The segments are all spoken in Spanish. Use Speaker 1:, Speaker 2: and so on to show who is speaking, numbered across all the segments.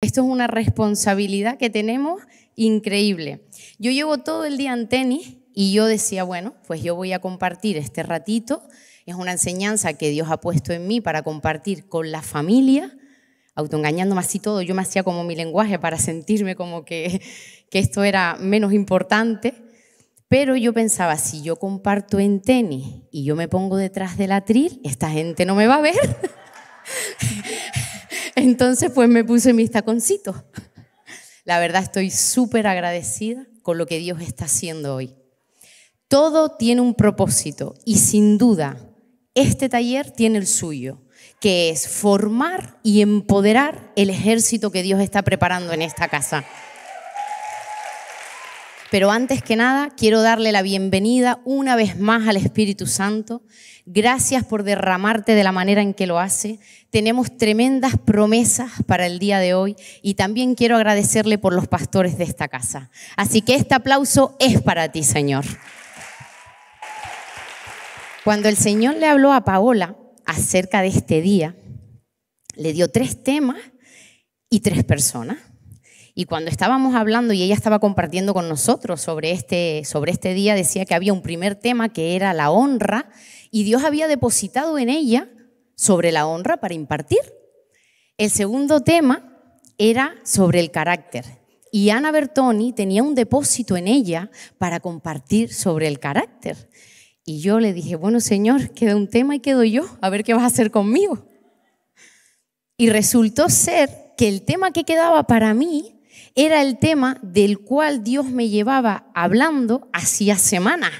Speaker 1: Esto es una responsabilidad que tenemos increíble. Yo llevo todo el día en tenis y yo decía, bueno, pues yo voy a compartir este ratito. Es una enseñanza que Dios ha puesto en mí para compartir con la familia, autoengañándome así todo. Yo me hacía como mi lenguaje para sentirme como que, que esto era menos importante. Pero yo pensaba, si yo comparto en tenis y yo me pongo detrás del atril, esta gente no me va a ver. Entonces, pues me puse mis taconcitos. La verdad estoy súper agradecida con lo que Dios está haciendo hoy. Todo tiene un propósito y sin duda este taller tiene el suyo, que es formar y empoderar el ejército que Dios está preparando en esta casa. Pero antes que nada, quiero darle la bienvenida una vez más al Espíritu Santo. Gracias por derramarte de la manera en que lo hace. Tenemos tremendas promesas para el día de hoy y también quiero agradecerle por los pastores de esta casa. Así que este aplauso es para ti, Señor. Cuando el Señor le habló a Paola acerca de este día, le dio tres temas y tres personas. Y cuando estábamos hablando y ella estaba compartiendo con nosotros sobre este, sobre este día, decía que había un primer tema que era la honra y Dios había depositado en ella sobre la honra para impartir. El segundo tema era sobre el carácter y Ana Bertoni tenía un depósito en ella para compartir sobre el carácter. Y yo le dije, bueno Señor, queda un tema y quedo yo, a ver qué vas a hacer conmigo. Y resultó ser que el tema que quedaba para mí era el tema del cual Dios me llevaba hablando hacía semanas.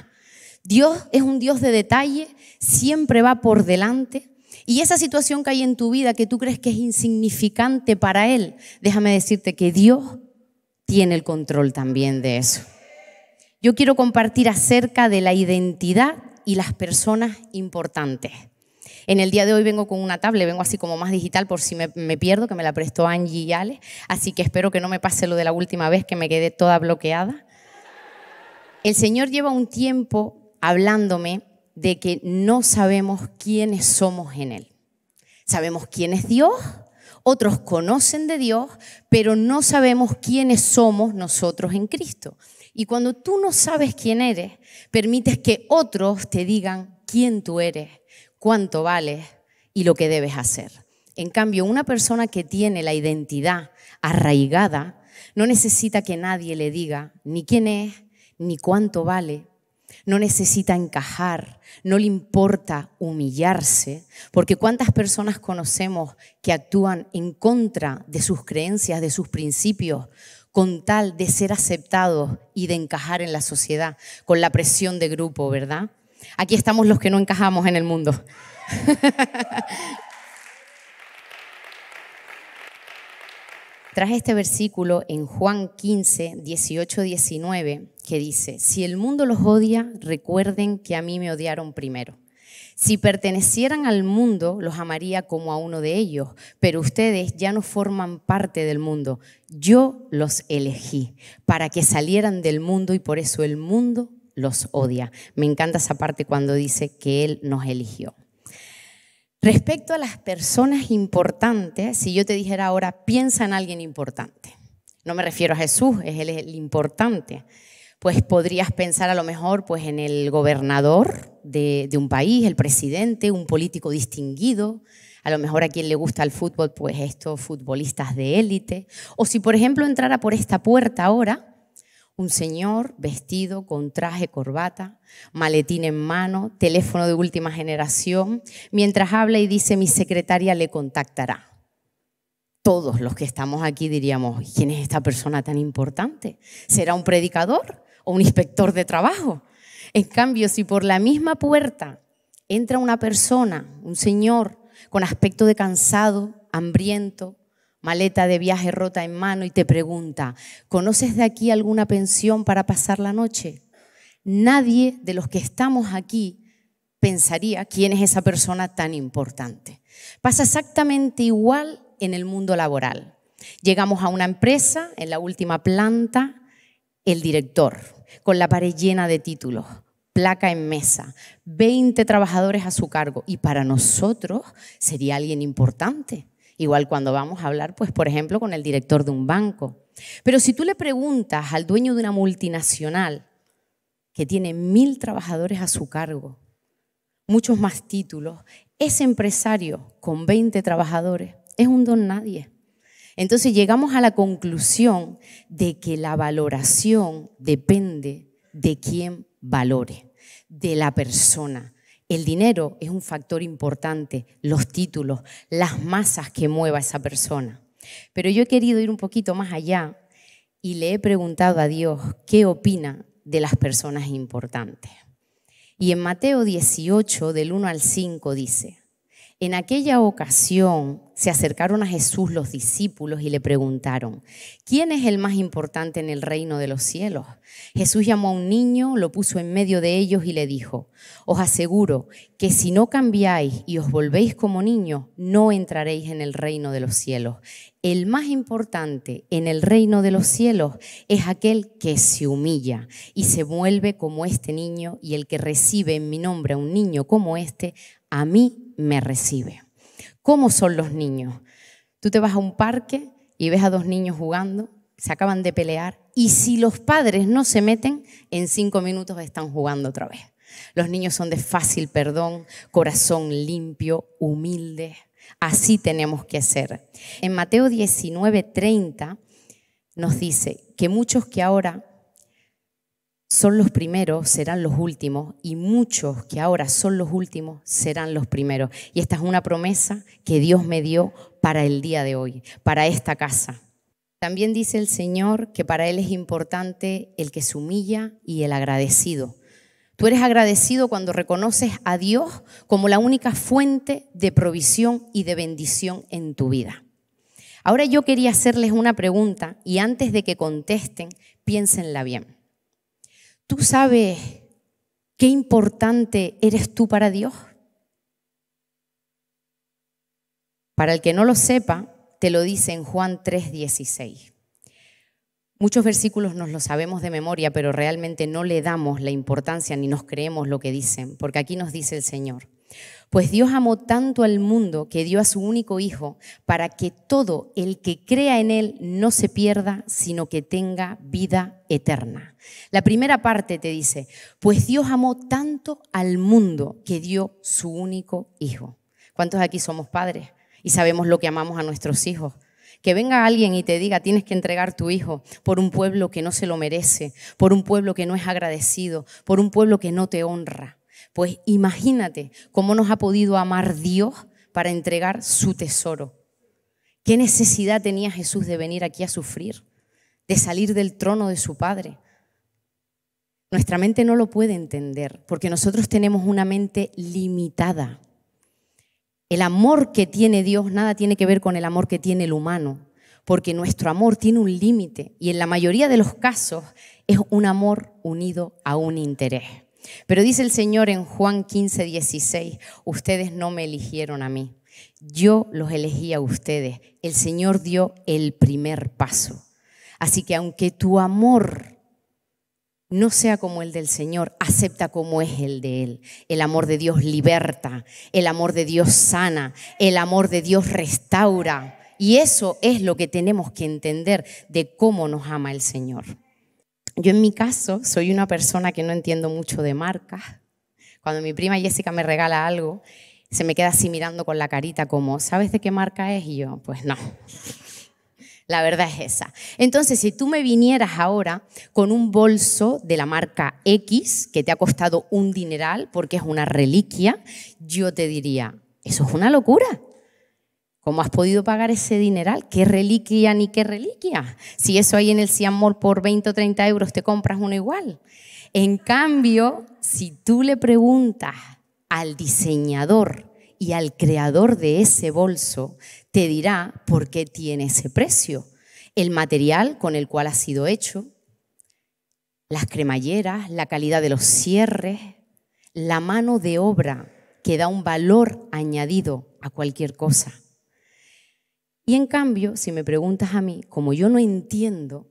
Speaker 1: Dios es un Dios de detalle, siempre va por delante. Y esa situación que hay en tu vida que tú crees que es insignificante para Él, déjame decirte que Dios tiene el control también de eso. Yo quiero compartir acerca de la identidad y las personas importantes. En el día de hoy vengo con una tablet, vengo así como más digital por si me, pierdo, que me la prestó Angie y Ale, así que espero que no me pase lo de la última vez que me quedé toda bloqueada. El Señor lleva un tiempo hablándome de que no sabemos quiénes somos en Él. Sabemos quién es Dios, otros conocen de Dios, pero no sabemos quiénes somos nosotros en Cristo. Y cuando tú no sabes quién eres, permites que otros te digan quién tú eres cuánto vale y lo que debes hacer. En cambio, una persona que tiene la identidad arraigada no necesita que nadie le diga ni quién es, ni cuánto vale, no necesita encajar, no le importa humillarse, porque cuántas personas conocemos que actúan en contra de sus creencias, de sus principios, con tal de ser aceptados y de encajar en la sociedad, con la presión de grupo, ¿verdad? Aquí estamos los que no encajamos en el mundo. Traje este versículo en Juan 15, 18, 19, que dice, si el mundo los odia, recuerden que a mí me odiaron primero. Si pertenecieran al mundo, los amaría como a uno de ellos, pero ustedes ya no forman parte del mundo. Yo los elegí para que salieran del mundo y por eso el mundo los odia. Me encanta esa parte cuando dice que Él nos eligió. Respecto a las personas importantes, si yo te dijera ahora, piensa en alguien importante. No me refiero a Jesús, es Él el importante. Pues podrías pensar a lo mejor pues, en el gobernador de, de un país, el presidente, un político distinguido, a lo mejor a quien le gusta el fútbol, pues estos futbolistas de élite. O si, por ejemplo, entrara por esta puerta ahora un señor vestido con traje, corbata, maletín en mano, teléfono de última generación, mientras habla y dice mi secretaria le contactará. Todos los que estamos aquí diríamos, ¿quién es esta persona tan importante? ¿Será un predicador o un inspector de trabajo? En cambio, si por la misma puerta entra una persona, un señor, con aspecto de cansado, hambriento, maleta de viaje rota en mano y te pregunta, ¿conoces de aquí alguna pensión para pasar la noche? Nadie de los que estamos aquí pensaría quién es esa persona tan importante. Pasa exactamente igual en el mundo laboral. Llegamos a una empresa, en la última planta, el director, con la pared llena de títulos, placa en mesa, 20 trabajadores a su cargo y para nosotros sería alguien importante. Igual cuando vamos a hablar, pues, por ejemplo, con el director de un banco. Pero si tú le preguntas al dueño de una multinacional que tiene mil trabajadores a su cargo, muchos más títulos, ese empresario con 20 trabajadores es un don nadie. Entonces llegamos a la conclusión de que la valoración depende de quién valore, de la persona, el dinero es un factor importante, los títulos, las masas que mueva esa persona. Pero yo he querido ir un poquito más allá y le he preguntado a Dios qué opina de las personas importantes. Y en Mateo 18, del 1 al 5, dice, en aquella ocasión se acercaron a Jesús los discípulos y le preguntaron, ¿quién es el más importante en el reino de los cielos? Jesús llamó a un niño, lo puso en medio de ellos y le dijo, os aseguro que si no cambiáis y os volvéis como niños, no entraréis en el reino de los cielos. El más importante en el reino de los cielos es aquel que se humilla y se vuelve como este niño y el que recibe en mi nombre a un niño como este, a mí me recibe. ¿Cómo son los niños? Tú te vas a un parque y ves a dos niños jugando, se acaban de pelear y si los padres no se meten, en cinco minutos están jugando otra vez. Los niños son de fácil perdón, corazón limpio, humilde. Así tenemos que ser. En Mateo 19, nos dice que muchos que ahora son los primeros serán los últimos y muchos que ahora son los últimos serán los primeros. Y esta es una promesa que Dios me dio para el día de hoy, para esta casa. También dice el Señor que para Él es importante el que se humilla y el agradecido. Tú eres agradecido cuando reconoces a Dios como la única fuente de provisión y de bendición en tu vida. Ahora yo quería hacerles una pregunta y antes de que contesten, piénsenla bien. ¿Tú sabes qué importante eres tú para Dios? Para el que no lo sepa, te lo dice en Juan 3:16. Muchos versículos nos lo sabemos de memoria, pero realmente no le damos la importancia ni nos creemos lo que dicen, porque aquí nos dice el Señor, pues Dios amó tanto al mundo que dio a su único Hijo para que todo el que crea en Él no se pierda, sino que tenga vida eterna. La primera parte te dice, pues Dios amó tanto al mundo que dio su único Hijo. ¿Cuántos aquí somos padres y sabemos lo que amamos a nuestros hijos? Que venga alguien y te diga, tienes que entregar tu hijo por un pueblo que no se lo merece, por un pueblo que no es agradecido, por un pueblo que no te honra. Pues imagínate cómo nos ha podido amar Dios para entregar su tesoro. ¿Qué necesidad tenía Jesús de venir aquí a sufrir? De salir del trono de su Padre. Nuestra mente no lo puede entender porque nosotros tenemos una mente limitada. El amor que tiene Dios nada tiene que ver con el amor que tiene el humano, porque nuestro amor tiene un límite y en la mayoría de los casos es un amor unido a un interés. Pero dice el Señor en Juan 15, 16, ustedes no me eligieron a mí, yo los elegí a ustedes. El Señor dio el primer paso. Así que aunque tu amor no sea como el del Señor, acepta como es el de Él. El amor de Dios liberta, el amor de Dios sana, el amor de Dios restaura. Y eso es lo que tenemos que entender de cómo nos ama el Señor. Yo en mi caso soy una persona que no entiendo mucho de marcas. Cuando mi prima Jessica me regala algo, se me queda así mirando con la carita como, ¿sabes de qué marca es? Y yo, pues no. La verdad es esa. Entonces, si tú me vinieras ahora con un bolso de la marca X, que te ha costado un dineral porque es una reliquia, yo te diría, eso es una locura. ¿Cómo has podido pagar ese dineral? ¿Qué reliquia ni qué reliquia? Si eso hay en el Ciamor por 20 o 30 euros te compras uno igual. En cambio, si tú le preguntas al diseñador y al creador de ese bolso, te dirá por qué tiene ese precio. El material con el cual ha sido hecho, las cremalleras, la calidad de los cierres, la mano de obra que da un valor añadido a cualquier cosa. Y en cambio, si me preguntas a mí, como yo no entiendo,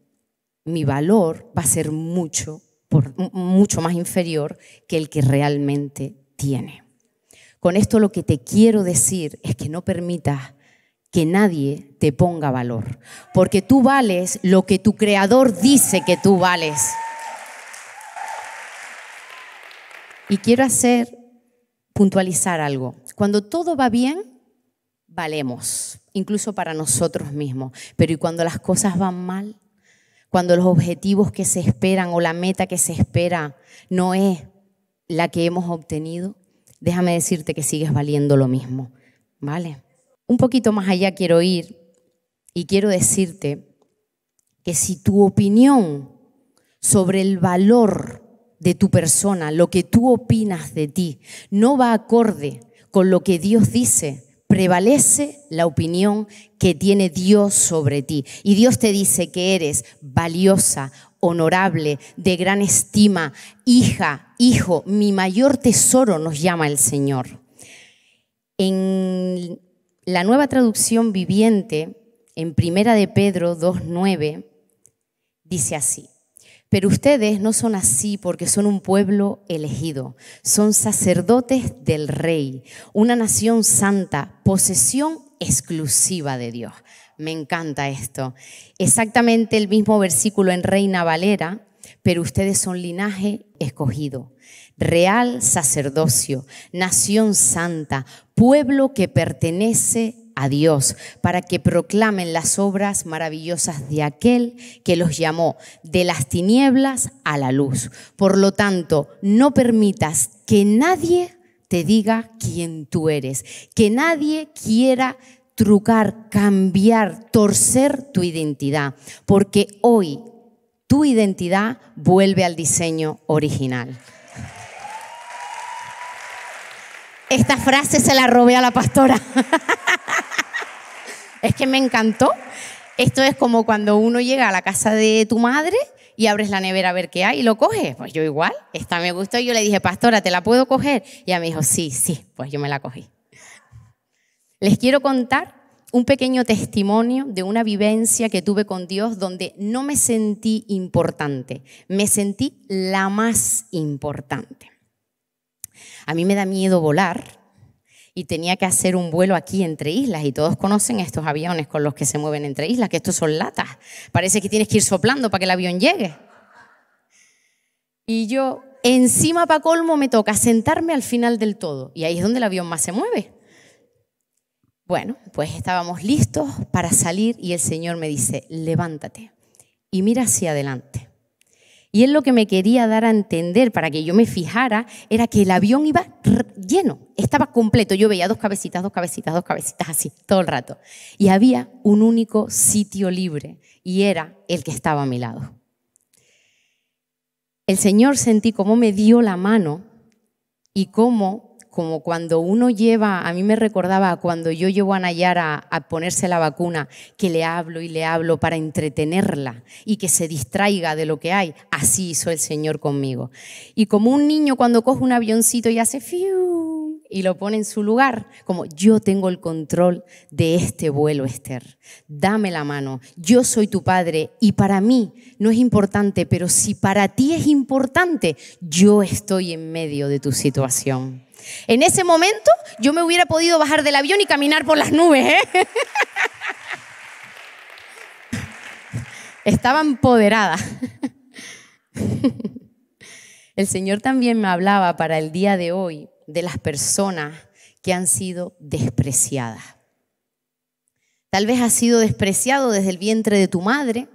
Speaker 1: mi valor va a ser mucho, mucho más inferior que el que realmente tiene. Con esto lo que te quiero decir es que no permitas que nadie te ponga valor, porque tú vales lo que tu creador dice que tú vales. Y quiero hacer puntualizar algo. Cuando todo va bien, valemos, incluso para nosotros mismos. Pero ¿y cuando las cosas van mal? Cuando los objetivos que se esperan o la meta que se espera no es la que hemos obtenido, déjame decirte que sigues valiendo lo mismo, ¿vale? Un poquito más allá quiero ir y quiero decirte que si tu opinión sobre el valor de tu persona, lo que tú opinas de ti, no va acorde con lo que Dios dice, prevalece la opinión que tiene Dios sobre ti. Y Dios te dice que eres valiosa, honorable, de gran estima, hija, hijo, mi mayor tesoro nos llama el Señor. En la nueva traducción viviente, en Primera de Pedro 2.9, dice así, pero ustedes no son así porque son un pueblo elegido, son sacerdotes del rey, una nación santa, posesión exclusiva de Dios. Me encanta esto. Exactamente el mismo versículo en Reina Valera, pero ustedes son linaje escogido, real sacerdocio, nación santa, pueblo que pertenece a Dios, para que proclamen las obras maravillosas de aquel que los llamó de las tinieblas a la luz. Por lo tanto, no permitas que nadie te diga quién tú eres, que nadie quiera trucar, cambiar, torcer tu identidad, porque hoy tu identidad vuelve al diseño original. Esta frase se la robé a la pastora. es que me encantó. Esto es como cuando uno llega a la casa de tu madre y abres la nevera a ver qué hay y lo coges. Pues yo igual, esta me gustó y yo le dije, pastora, ¿te la puedo coger? Y ella me dijo, sí, sí, pues yo me la cogí. Les quiero contar un pequeño testimonio de una vivencia que tuve con Dios donde no me sentí importante, me sentí la más importante. A mí me da miedo volar y tenía que hacer un vuelo aquí entre islas y todos conocen estos aviones con los que se mueven entre islas, que estos son latas. Parece que tienes que ir soplando para que el avión llegue. Y yo, encima para colmo, me toca sentarme al final del todo y ahí es donde el avión más se mueve. Bueno, pues estábamos listos para salir y el Señor me dice, levántate y mira hacia adelante. Y él lo que me quería dar a entender para que yo me fijara era que el avión iba lleno, estaba completo. Yo veía dos cabecitas, dos cabecitas, dos cabecitas, así, todo el rato. Y había un único sitio libre y era el que estaba a mi lado. El Señor sentí cómo me dio la mano y cómo como cuando uno lleva, a mí me recordaba cuando yo llevo a Nayara a ponerse la vacuna, que le hablo y le hablo para entretenerla y que se distraiga de lo que hay. Así hizo el Señor conmigo. Y como un niño cuando coge un avioncito y hace fiu y lo pone en su lugar, como yo tengo el control de este vuelo, Esther. Dame la mano, yo soy tu padre y para mí no es importante, pero si para ti es importante, yo estoy en medio de tu situación. En ese momento yo me hubiera podido bajar del avión y caminar por las nubes. ¿eh? Estaba empoderada. El Señor también me hablaba para el día de hoy de las personas que han sido despreciadas. Tal vez has sido despreciado desde el vientre de tu madre,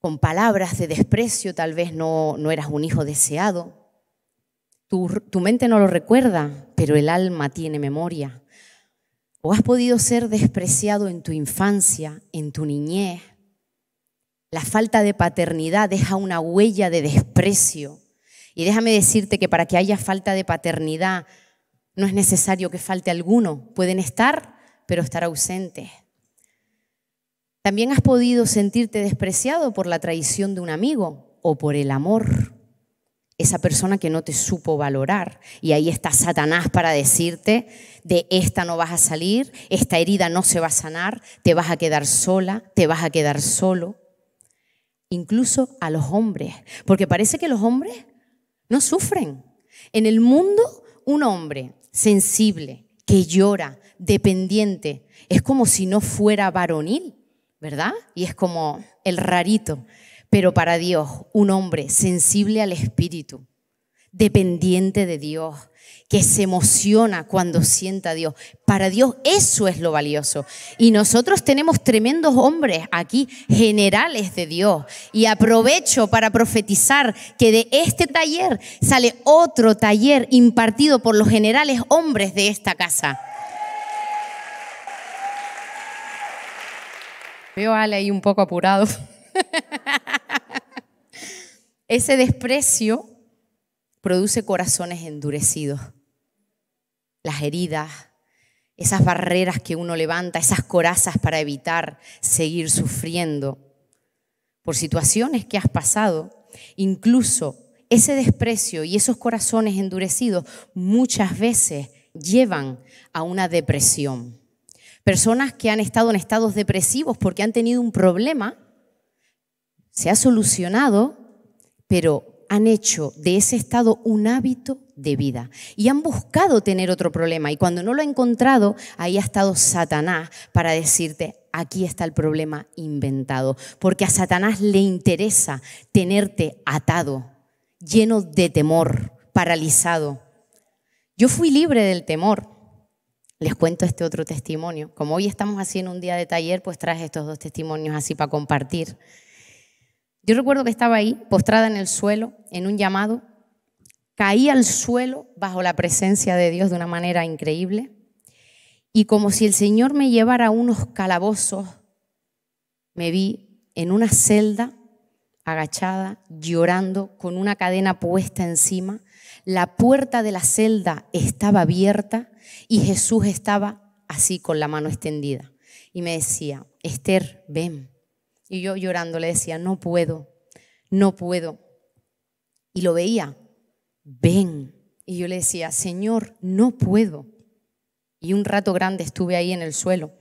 Speaker 1: con palabras de desprecio, tal vez no eras un hijo deseado, tu, mente no lo recuerda, pero el alma tiene memoria. O has podido ser despreciado en tu infancia, en tu niñez. La falta de paternidad deja una huella de desprecio. Y déjame decirte que para que haya falta de paternidad no es necesario que falte alguno. Pueden estar, pero estar ausentes. También has podido sentirte despreciado por la traición de un amigo o por el amor esa persona que no te supo valorar. Y ahí está Satanás para decirte, de esta no vas a salir, esta herida no se va a sanar, te vas a quedar sola, te vas a quedar solo. Incluso a los hombres, porque parece que los hombres no sufren. En el mundo, un hombre sensible, que llora, dependiente, es como si no fuera varonil, ¿verdad? Y es como el rarito. Pero para Dios, un hombre sensible al Espíritu, dependiente de Dios, que se emociona cuando sienta a Dios. Para Dios eso es lo valioso. Y nosotros tenemos tremendos hombres aquí, generales de Dios. Y aprovecho para profetizar que de este taller sale otro taller impartido por los generales hombres de esta casa. Veo a Ale ahí un poco apurado. Ese desprecio produce corazones endurecidos. Las heridas, esas barreras que uno levanta, esas corazas para evitar seguir sufriendo por situaciones que has pasado, incluso ese desprecio y esos corazones endurecidos muchas veces llevan a una depresión. Personas que han estado en estados depresivos porque han tenido un problema, se ha solucionado pero han hecho de ese estado un hábito de vida y han buscado tener otro problema y cuando no lo ha encontrado, ahí ha estado Satanás para decirte, aquí está el problema inventado, porque a Satanás le interesa tenerte atado, lleno de temor, paralizado. Yo fui libre del temor. Les cuento este otro testimonio. Como hoy estamos haciendo un día de taller, pues traje estos dos testimonios así para compartir. Yo recuerdo que estaba ahí, postrada en el suelo, en un llamado. Caí al suelo bajo la presencia de Dios de una manera increíble. Y como si el Señor me llevara a unos calabozos, me vi en una celda, agachada, llorando, con una cadena puesta encima. La puerta de la celda estaba abierta y Jesús estaba así con la mano extendida. Y me decía, Esther, ven y yo llorando le decía, no puedo, no puedo. Y lo veía, ven. Y yo le decía, Señor, no puedo. Y un rato grande estuve ahí en el suelo,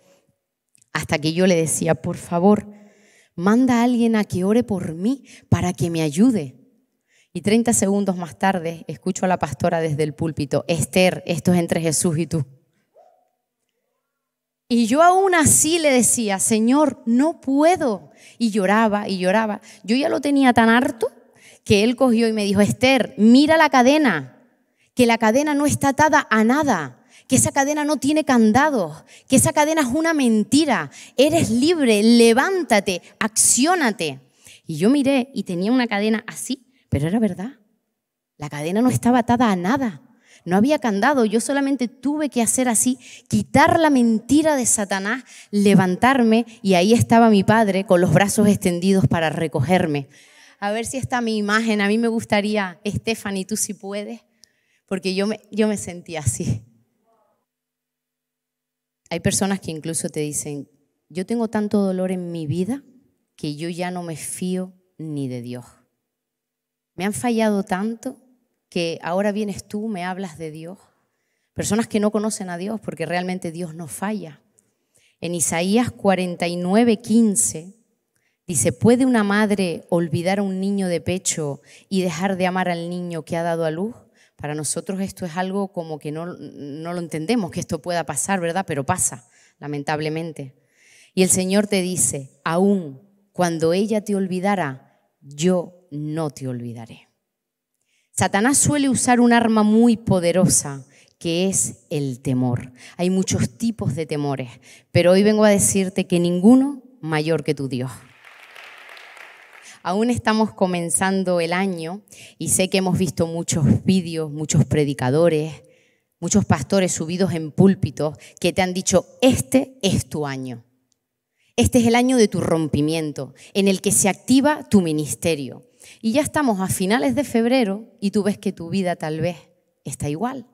Speaker 1: hasta que yo le decía, por favor, manda a alguien a que ore por mí para que me ayude. Y 30 segundos más tarde escucho a la pastora desde el púlpito, Esther, esto es entre Jesús y tú. Y yo aún así le decía, Señor, no puedo. Y lloraba y lloraba. Yo ya lo tenía tan harto que él cogió y me dijo, Esther, mira la cadena, que la cadena no está atada a nada, que esa cadena no tiene candados, que esa cadena es una mentira. Eres libre, levántate, acciónate. Y yo miré y tenía una cadena así, pero era verdad. La cadena no estaba atada a nada. No había candado, yo solamente tuve que hacer así, quitar la mentira de Satanás, levantarme y ahí estaba mi padre con los brazos extendidos para recogerme. A ver si está mi imagen, a mí me gustaría, Stephanie, tú si puedes, porque yo me, yo me sentí así. Hay personas que incluso te dicen, yo tengo tanto dolor en mi vida que yo ya no me fío ni de Dios. Me han fallado tanto que ahora vienes tú, me hablas de Dios. Personas que no conocen a Dios porque realmente Dios no falla. En Isaías 49, 15 dice, ¿puede una madre olvidar a un niño de pecho y dejar de amar al niño que ha dado a luz? Para nosotros esto es algo como que no, no lo entendemos, que esto pueda pasar, ¿verdad? Pero pasa, lamentablemente. Y el Señor te dice, aún cuando ella te olvidara, yo no te olvidaré. Satanás suele usar un arma muy poderosa, que es el temor. Hay muchos tipos de temores, pero hoy vengo a decirte que ninguno mayor que tu Dios. Aún estamos comenzando el año y sé que hemos visto muchos vídeos, muchos predicadores, muchos pastores subidos en púlpitos que te han dicho, este es tu año. Este es el año de tu rompimiento, en el que se activa tu ministerio. Y ya estamos a finales de febrero y tú ves que tu vida tal vez está igual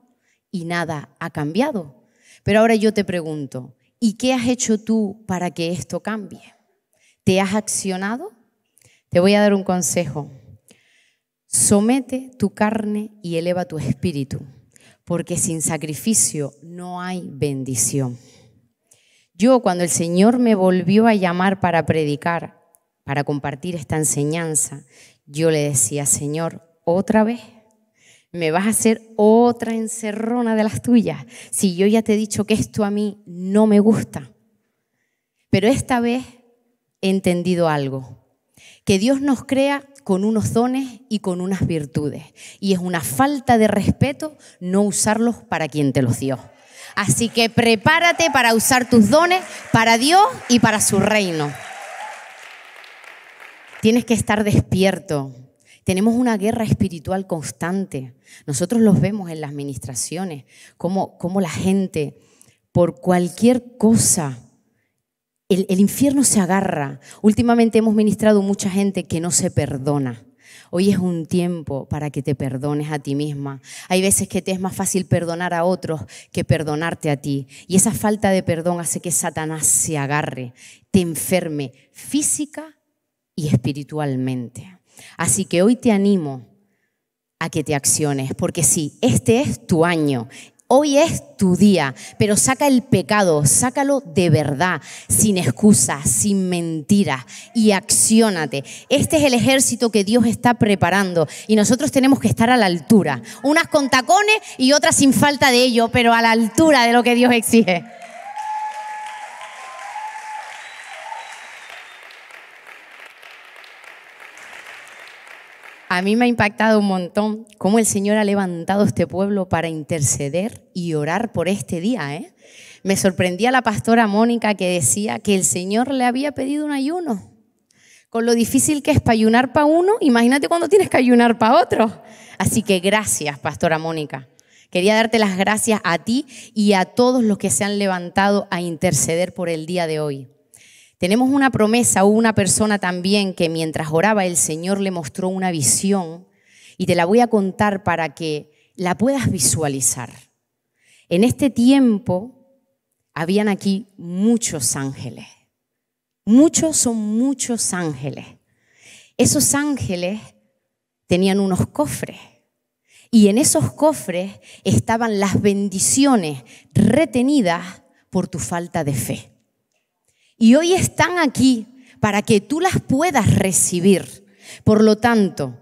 Speaker 1: y nada ha cambiado. Pero ahora yo te pregunto, ¿y qué has hecho tú para que esto cambie? ¿Te has accionado? Te voy a dar un consejo. Somete tu carne y eleva tu espíritu, porque sin sacrificio no hay bendición. Yo cuando el Señor me volvió a llamar para predicar, para compartir esta enseñanza, yo le decía, Señor, otra vez, me vas a hacer otra encerrona de las tuyas, si yo ya te he dicho que esto a mí no me gusta. Pero esta vez he entendido algo, que Dios nos crea con unos dones y con unas virtudes, y es una falta de respeto no usarlos para quien te los dio. Así que prepárate para usar tus dones para Dios y para su reino. Tienes que estar despierto. Tenemos una guerra espiritual constante. Nosotros los vemos en las ministraciones, Cómo la gente, por cualquier cosa, el, el infierno se agarra. Últimamente hemos ministrado mucha gente que no se perdona. Hoy es un tiempo para que te perdones a ti misma. Hay veces que te es más fácil perdonar a otros que perdonarte a ti. Y esa falta de perdón hace que Satanás se agarre, te enferme física y espiritualmente. Así que hoy te animo a que te acciones, porque sí, este es tu año, Hoy es tu día, pero saca el pecado, sácalo de verdad, sin excusas, sin mentiras, y acciónate. Este es el ejército que Dios está preparando y nosotros tenemos que estar a la altura, unas con tacones y otras sin falta de ello, pero a la altura de lo que Dios exige. a mí me ha impactado un montón cómo el Señor ha levantado este pueblo para interceder y orar por este día. ¿eh? Me sorprendía la pastora Mónica que decía que el Señor le había pedido un ayuno. Con lo difícil que es para ayunar para uno, imagínate cuando tienes que ayunar para otro. Así que gracias, pastora Mónica. Quería darte las gracias a ti y a todos los que se han levantado a interceder por el día de hoy. Tenemos una promesa, hubo una persona también que mientras oraba el Señor le mostró una visión y te la voy a contar para que la puedas visualizar. En este tiempo habían aquí muchos ángeles. Muchos son muchos ángeles. Esos ángeles tenían unos cofres y en esos cofres estaban las bendiciones retenidas por tu falta de fe. Y hoy están aquí para que tú las puedas recibir. Por lo tanto,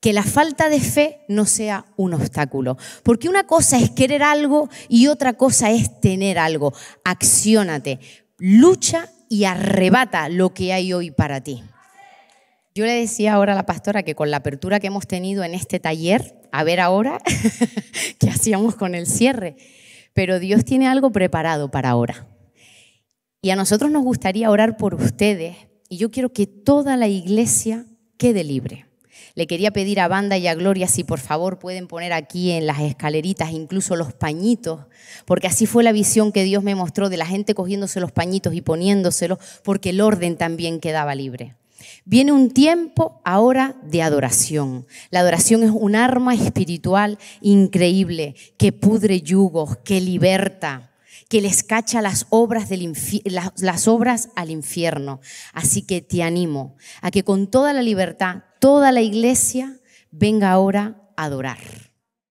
Speaker 1: que la falta de fe no sea un obstáculo. Porque una cosa es querer algo y otra cosa es tener algo. Acciónate, lucha y arrebata lo que hay hoy para ti. Yo le decía ahora a la pastora que con la apertura que hemos tenido en este taller, a ver ahora qué hacíamos con el cierre, pero Dios tiene algo preparado para ahora. Y a nosotros nos gustaría orar por ustedes. Y yo quiero que toda la iglesia quede libre. Le quería pedir a Banda y a Gloria si por favor pueden poner aquí en las escaleritas incluso los pañitos, porque así fue la visión que Dios me mostró de la gente cogiéndose los pañitos y poniéndoselos, porque el orden también quedaba libre. Viene un tiempo ahora de adoración. La adoración es un arma espiritual increíble que pudre yugos, que liberta que les cacha las obras, del obras al infierno. Así que te animo a que con toda la libertad, toda la iglesia venga ahora a adorar.